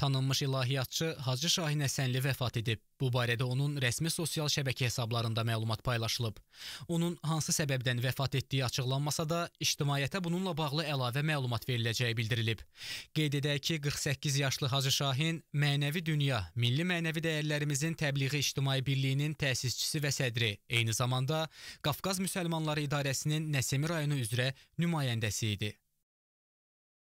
Tanınmış ilahiyyatçı Hacı Şahin Əsənli vəfat edib. Bu barədə onun rəsmi sosial şəbəkə hesablarında məlumat paylaşılıb. Onun hansı səbəbdən vəfat etdiyi açıqlanmasa da, ictimaiyyətə bununla bağlı əlavə məlumat veriləcəyi bildirilib. Qeyd edək ki, 48 yaşlı Hacı Şahin mənəvi dünya, milli mənəvi dəyərlərimizin təbliği ictimai birliyinin təsisçisi və sədri, eyni zamanda Qafqaz Müsəlmanları İdarəsinin Nəsimi rayonu üzrə nümayəndəsi idi.